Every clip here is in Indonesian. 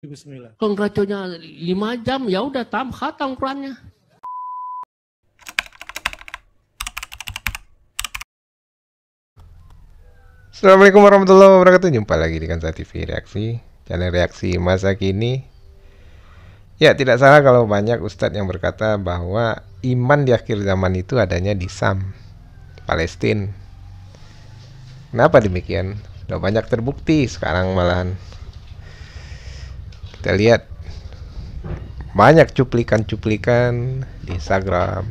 Bismillah. Kalau jam ya udah tam khatam Qurannya. Assalamualaikum warahmatullahi wabarakatuh. Jumpa lagi di Kansa TV Reaksi, channel reaksi masa kini. Ya, tidak salah kalau banyak ustadz yang berkata bahwa iman di akhir zaman itu adanya di Sam, Palestina. Kenapa demikian? Sudah banyak terbukti sekarang malahan kita lihat banyak cuplikan-cuplikan di Instagram,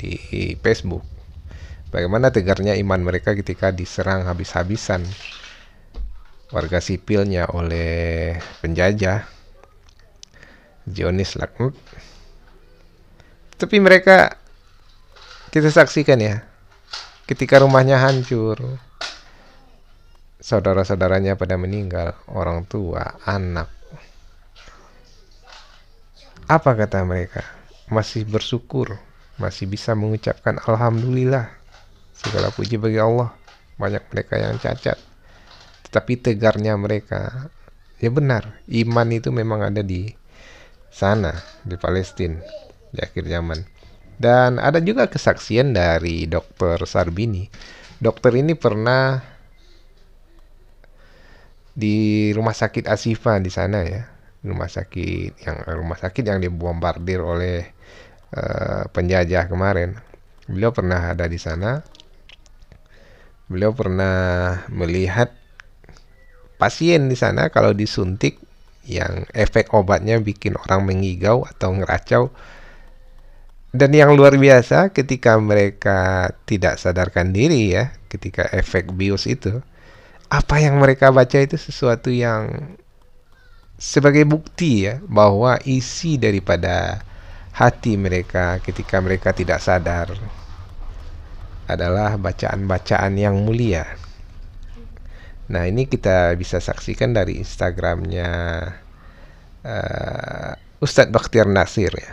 di Facebook. Bagaimana tegarnya iman mereka ketika diserang habis-habisan warga sipilnya oleh penjajah Zionis Lakmut. Tapi mereka kita saksikan ya, ketika rumahnya hancur, saudara-saudaranya pada meninggal, orang tua, anak, apa kata mereka? Masih bersyukur, masih bisa mengucapkan alhamdulillah. Segala puji bagi Allah. Banyak mereka yang cacat. Tetapi tegarnya mereka, ya benar, iman itu memang ada di sana, di Palestina, di akhir zaman. Dan ada juga kesaksian dari dokter Sarbini. Dokter ini pernah di rumah sakit Asifa di sana ya rumah sakit yang rumah sakit yang dibombardir oleh uh, penjajah kemarin. Beliau pernah ada di sana. Beliau pernah melihat pasien di sana kalau disuntik yang efek obatnya bikin orang mengigau atau ngeracau. Dan yang luar biasa ketika mereka tidak sadarkan diri ya, ketika efek bius itu, apa yang mereka baca itu sesuatu yang sebagai bukti ya bahwa isi daripada hati mereka ketika mereka tidak sadar adalah bacaan-bacaan yang mulia. Nah, ini kita bisa saksikan dari Instagramnya uh, Ustadz Bakhtiar Nasir ya.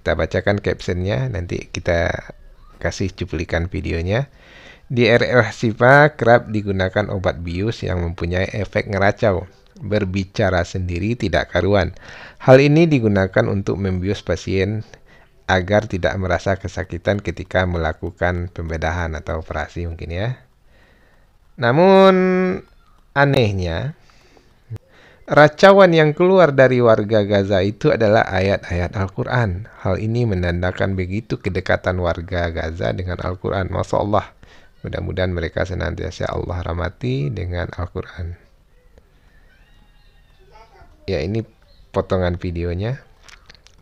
Kita bacakan captionnya, nanti kita kasih cuplikan videonya. Di RRH Sipa kerap digunakan obat bius yang mempunyai efek ngeracau berbicara sendiri tidak karuan. Hal ini digunakan untuk membius pasien agar tidak merasa kesakitan ketika melakukan pembedahan atau operasi mungkin ya. Namun anehnya racauan yang keluar dari warga Gaza itu adalah ayat-ayat Al-Qur'an. Hal ini menandakan begitu kedekatan warga Gaza dengan Al-Qur'an. Masya Allah. Mudah-mudahan mereka senantiasa Allah rahmati dengan Al-Qur'an ya ini potongan videonya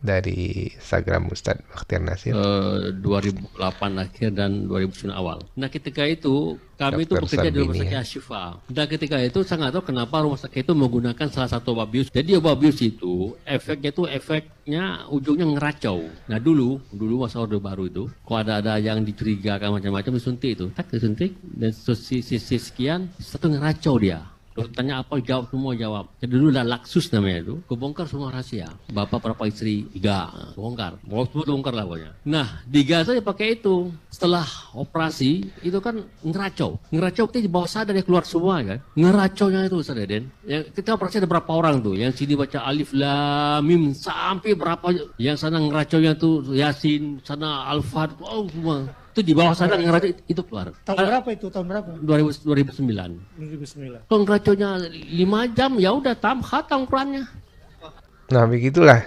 dari Instagram Ustadz Bakhtiar Nasir. Uh, eh, 2008 akhir dan 2009 awal. Nah ketika itu kami Dr. itu bekerja Sambini. di rumah sakit ya. Ashifa. Dan nah, ketika itu saya nggak tahu kenapa rumah sakit itu menggunakan salah satu babius? Jadi obat itu efeknya itu efeknya ujungnya ngeracau. Nah dulu, dulu masa Orde Baru itu, kalau ada-ada yang dicurigakan macam-macam disuntik itu. Tak disuntik dan sisi, sisi sekian, satu ngeracau dia Dokter tanya apa jawab semua jawab. Jadi dulu ada laksus namanya itu. Kebongkar semua rahasia. Bapak berapa istri? Tiga. Bongkar. Mau semua bongkar lah pokoknya. Nah di Gaza dia pakai itu. Setelah operasi itu kan ngeracau. Ngeracau kita di sadar dia ya, keluar semua kan. Ngeracaunya itu sadar Den. Ya, kita operasi ada berapa orang tuh? Yang sini baca alif lam mim sampai berapa? Yang sana ngeracaunya tuh Yasin, sana al oh semua itu di bawah sana iya. ngeracu itu keluar. Tahun ah, berapa itu? Tahun berapa? 2000, 2009. 2009. Kalau ngeracunya 5 jam ya udah tam khatam Qurannya. Nah, begitulah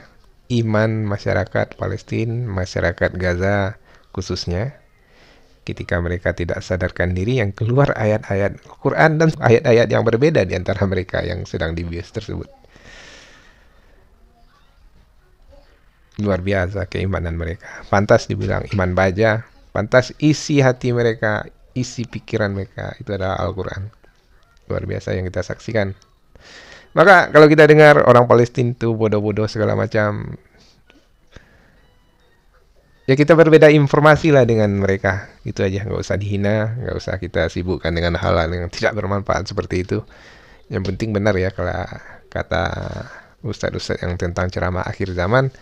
iman masyarakat Palestina, masyarakat Gaza khususnya ketika mereka tidak sadarkan diri yang keluar ayat-ayat Al-Quran dan ayat-ayat yang berbeda di antara mereka yang sedang dibius tersebut. Luar biasa keimanan mereka. Pantas dibilang iman baja, Pantas isi hati mereka, isi pikiran mereka itu adalah Al-Quran. Luar biasa yang kita saksikan. Maka kalau kita dengar orang Palestina itu bodoh-bodoh segala macam, ya kita berbeda informasi lah dengan mereka itu aja nggak usah dihina nggak usah kita sibukkan dengan hal-hal yang tidak bermanfaat seperti itu yang penting benar ya kalau kata ustadz-ustadz yang tentang ceramah akhir zaman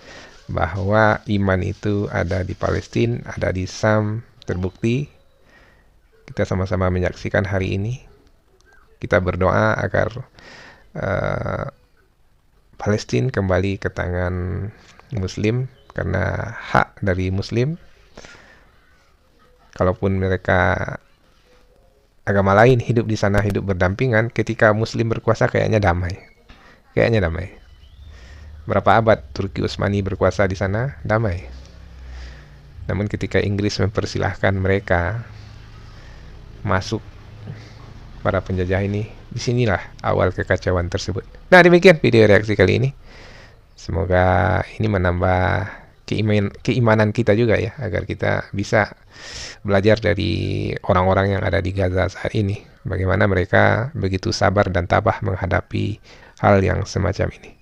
bahwa iman itu ada di Palestina, ada di Sam, terbukti. Kita sama-sama menyaksikan hari ini. Kita berdoa agar uh, eh, Palestina kembali ke tangan Muslim karena hak dari Muslim. Kalaupun mereka agama lain hidup di sana hidup berdampingan, ketika Muslim berkuasa kayaknya damai, kayaknya damai berapa abad Turki Utsmani berkuasa di sana damai. Namun ketika Inggris mempersilahkan mereka masuk para penjajah ini, disinilah awal kekacauan tersebut. Nah demikian video reaksi kali ini. Semoga ini menambah keiman, keimanan kita juga ya, agar kita bisa belajar dari orang-orang yang ada di Gaza saat ini. Bagaimana mereka begitu sabar dan tabah menghadapi hal yang semacam ini.